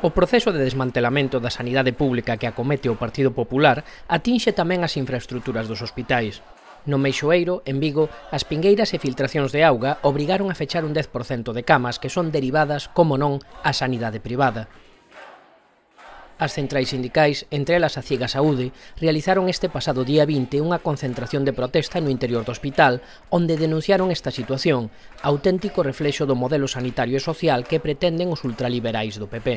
O proceso de desmantelamento da sanidade pública que acomete o Partido Popular atinxe tamén as infraestructuras dos hospitais. No Meixoeiro, en Vigo, as pingueiras e filtracións de auga obrigaron a fechar un 10% de camas que son derivadas, como non, á sanidade privada. As centrais sindicais, entre elas a Ciega Saúde, realizaron este pasado día 20 unha concentración de protesta no interior do hospital, onde denunciaron esta situación, auténtico reflexo do modelo sanitario e social que pretenden os ultraliberais do PP.